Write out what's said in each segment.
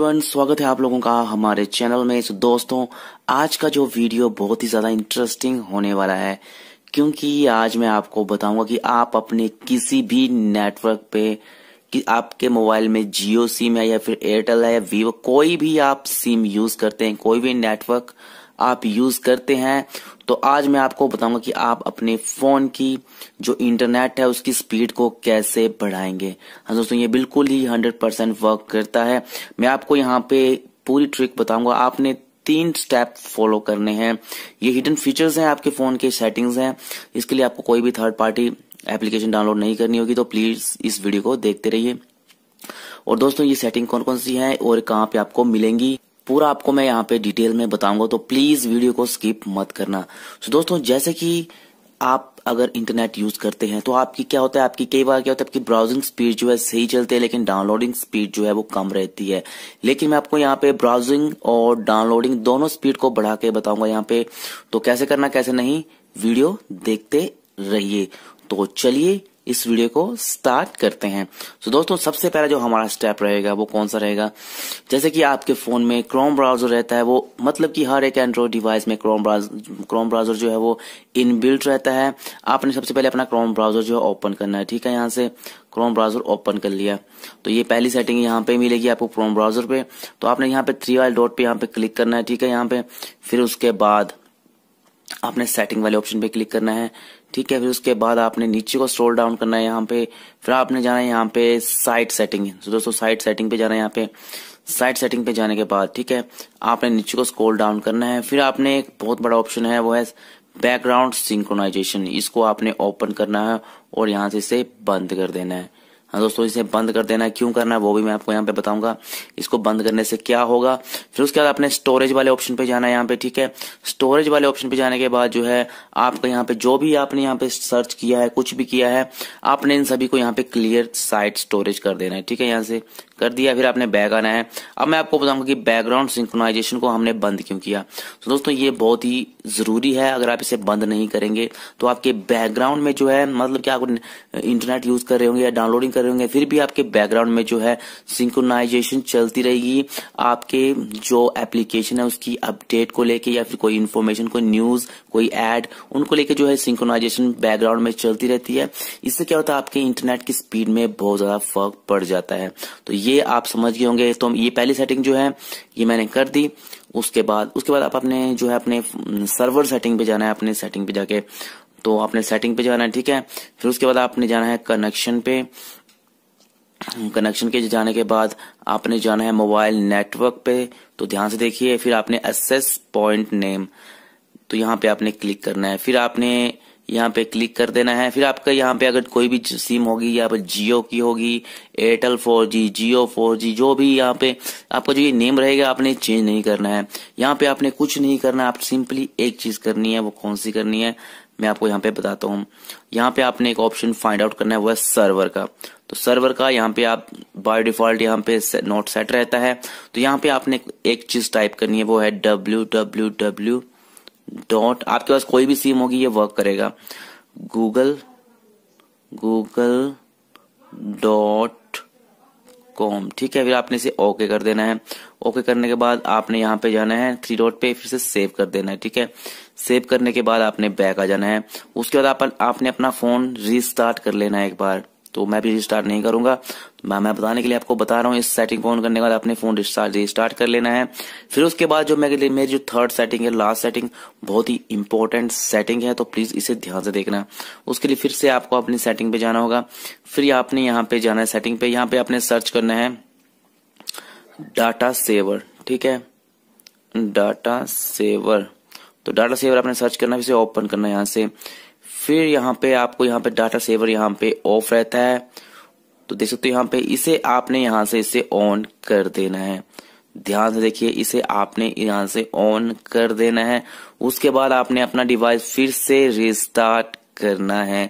everyone स्वागत है आप लोगों का हमारे चैनल में सो दोस्तों आज का जो वीडियो बहुत ही ज़्यादा इंटरेस्टिंग होने वाला है क्योंकि आज मैं आपको बताऊंगा कि आप अपने किसी भी नेटवर्क पे कि आपके मोबाइल में जियो सिम है या फिर एयरटेल है या वीवो कोई भी आप सिम यूज करते हैं कोई भी नेटवर्क आप यूज करते हैं तो आज मैं आपको बताऊंगा कि आप अपने फोन की जो इंटरनेट है उसकी स्पीड को कैसे बढ़ाएंगे हाँ दोस्तों ये बिल्कुल ही हंड्रेड परसेंट वर्क करता है मैं आपको यहाँ पे पूरी ट्रिक बताऊंगा आपने तीन स्टेप फॉलो करने हैं ये हिडन फीचर्स हैं आपके फोन के सेटिंग्स हैं इसके लिए आपको कोई भी थर्ड पार्टी एप्लीकेशन डाउनलोड नहीं करनी होगी तो प्लीज इस वीडियो को देखते रहिए और दोस्तों ये सेटिंग कौन कौन सी है और कहाँ पे आपको मिलेंगी पूरा आपको मैं यहाँ पे डिटेल में बताऊंगा तो प्लीज वीडियो को स्किप मत करना तो दोस्तों जैसे कि आप अगर इंटरनेट यूज करते हैं तो आपकी क्या होता है आपकी कई बार क्या होता है आपकी ब्राउजिंग स्पीड जो है सही चलती है लेकिन डाउनलोडिंग स्पीड जो है वो कम रहती है लेकिन मैं आपको यहाँ पे ब्राउजिंग और डाउनलोडिंग दोनों स्पीड को बढ़ा के बताऊंगा यहाँ पे तो कैसे करना कैसे नहीं वीडियो देखते रहिए तो चलिए इस वीडियो को स्टार्ट करते हैं तो दोस्तों सबसे पहला जो हमारा स्टेप रहेगा वो कौन सा रहेगा जैसे कि आपके फ़ोन में क्रोम ब्राउज़र रहता है वो मतलब कि हर एक एंड्रॉइड डिवाइस में क्रोम ब्राउजर क्रोम ब्राउज़र जो है वो इनबिल्ट रहता है आपने सबसे पहले अपना क्रोम ब्राउज़र जो है ओपन करना है ठीक है यहाँ से क्रोम ब्राउज़र ओपन कर लिया तो ये पहली सेटिंग यहाँ पे मिलेगी आपको क्रोम ब्राउज़र पे तो आपने यहाँ पे थ्री वाइल डॉट पे यहाँ पे क्लिक करना है ठीक है यहाँ पे फिर उसके बाद आपने सेटिंग वाले ऑप्शन पे क्लिक करना है ठीक है फिर उसके बाद आपने नीचे को स्क्रॉल डाउन करना है यहाँ पे फिर आपने जाना है यहाँ पे साइट सेटिंग है तो दोस्तों साइट सेटिंग पे जाना है यहाँ पे साइट सेटिंग पे जाने के बाद ठीक है आपने नीचे को स्क्रॉल डाउन करना है फिर आपने एक बहुत बड़ा ऑप्शन है वो है बैकग्राउंड सिंक्रोनाइजेशन इसको आपने ओपन करना है और यहाँ से इसे बंद कर देना है हाँ, दोस्तों इसे बंद कर देना है क्यों करना है वो भी मैं आपको यहाँ पे बताऊंगा इसको बंद करने से क्या होगा फिर उसके बाद आपने स्टोरेज वाले ऑप्शन पे जाना है यहाँ पे ठीक है स्टोरेज वाले ऑप्शन पे जाने के बाद जो है आपका यहाँ पे जो भी आपने यहाँ पे सर्च किया है कुछ भी किया है आपने इन सभी को यहाँ पे क्लियर साइट स्टोरेज कर देना है ठीक है यहाँ से कर दिया फिर आपने बैग आना है अब मैं आपको बताऊंगा कि बैकग्राउंड सिंक्रोनाइजेशन को हमने बंद क्यों किया तो दोस्तों ये बहुत ही ज़रूरी है अगर आप इसे बंद नहीं करेंगे तो आपके बैकग्राउंड में जो है मतलब कि आप इंटरनेट यूज़ कर रहे होंगे या डाउनलोडिंग कर रहे होंगे फिर भी आपके बैकग्राउंड में जो है सिंक्रोनाइजेशन चलती रहेगी आपके जो एप्लीकेशन है उसकी अपडेट को लेके या फिर कोई इन्फॉर्मेशन कोई न्यूज़ कोई एड उनको लेके जो है सिंक्रोनाइजेशन बैकग्राउंड में चलती रहती है इससे क्या होता है आपके इंटरनेट की स्पीड में बहुत ज़्यादा फर्क पड़ जाता है तो ये ये आप समझ गए होंगे तो ये पहली सेटिंग जो है ये मैंने कर दी उसके बाद उसके बाद आप अपने जो है अपने सर्वर हम्म, सेटिंग पे जाना है अपने सेटिंग पे जाके तो आपने सेटिंग पे जाना है ठीक है फिर उसके बाद आपने जाना है कनेक्शन पे कनेक्शन के जाने के बाद आपने जाना है मोबाइल नेटवर्क पे तो ध्यान से देखिए फिर आपने एसेस पॉइंट नेम तो यहाँ पे आपने क्लिक करना है फिर आपने यहाँ पे क्लिक कर देना है फिर आपका यहाँ पे अगर कोई भी सिम होगी यहाँ पर जियो की होगी Airtel four G Jio four G जो भी यहाँ पे आपका जो ये नेम रहेगा आपने चेंज नहीं करना है यहाँ पे आपने कुछ नहीं करना आप सिंपली एक चीज करनी है वो कौन सी करनी है मैं आपको यहाँ पे बताता हूँ यहाँ पे आपने एक ऑप्शन फाइंड आउट करना है वह सर्वर का तो सर्वर का यहाँ पे आप बाय डिफॉल्ट यहाँ पे नोट सेट रहता है तो यहाँ पे आपने एक चीज टाइप करनी है वो है डब्ल्यू डब्ल्यू डब्ल्यू डॉट आपके पास कोई भी सिम होगी ये वर्क करेगा गूगल गूगल डॉट कॉम ठीक है फिर आपने इसे ओके कर देना है ओके करने के बाद आपने यहाँ पे जाना है थ्री डॉट पे फिर से सेव कर देना है ठीक है सेव करने के बाद आपने बैक आ जाना है उसके बाद आप, आपने अपना फोन रिस्टार्ट कर लेना है एक बार तो मैं भी रिस्टार्ट नहीं करूंगा मैं मैं बताने के लिए आपको बता रहा हूँ इस सेटिंग को ऑन करने के बाद अपने फोन रिस्टार्ट रिस्टार्ट कर लेना है फिर उसके बाद जो मैं मेरी जो थर्ड सेटिंग है लास्ट सेटिंग बहुत ही इंपॉर्टेंट सेटिंग है तो प्लीज इसे ध्यान से देखना उसके लिए फिर से आपको अपनी सेटिंग पे जाना होगा फिर आपने यहाँ पे जाना है सेटिंग पे यहाँ पे आपने सर्च करना है डाटा सेवर ठीक है डाटा सेवर तो डाटा सेवर आपने सर्च करना है इसे ओपन करना है यहाँ से फिर यहाँ पे आपको यहाँ पे डाटा सेवर यहाँ पे ऑफ रहता है तो देख सकते हो यहाँ पे इसे आपने यहाँ से इसे ऑन कर देना है ध्यान से देखिए इसे आपने यहाँ से ऑन कर देना है उसके बाद आपने अपना डिवाइस फिर से रिस्टार्ट करना है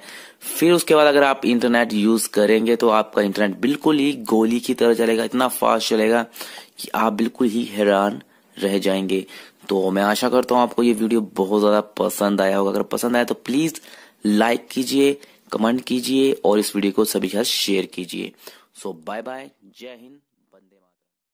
फिर उसके बाद अगर आप इंटरनेट यूज करेंगे तो आपका इंटरनेट बिल्कुल ही गोली की तरह चलेगा इतना फास्ट चलेगा कि आप बिल्कुल ही हैरान रह जाएंगे तो मैं आशा करता हूँ आपको ये वीडियो बहुत ज़्यादा पसंद आया होगा अगर पसंद आया तो प्लीज़ लाइक कीजिए कमेंट कीजिए और इस वीडियो को सभी के साथ शेयर कीजिए सो बाय बाय जय हिंद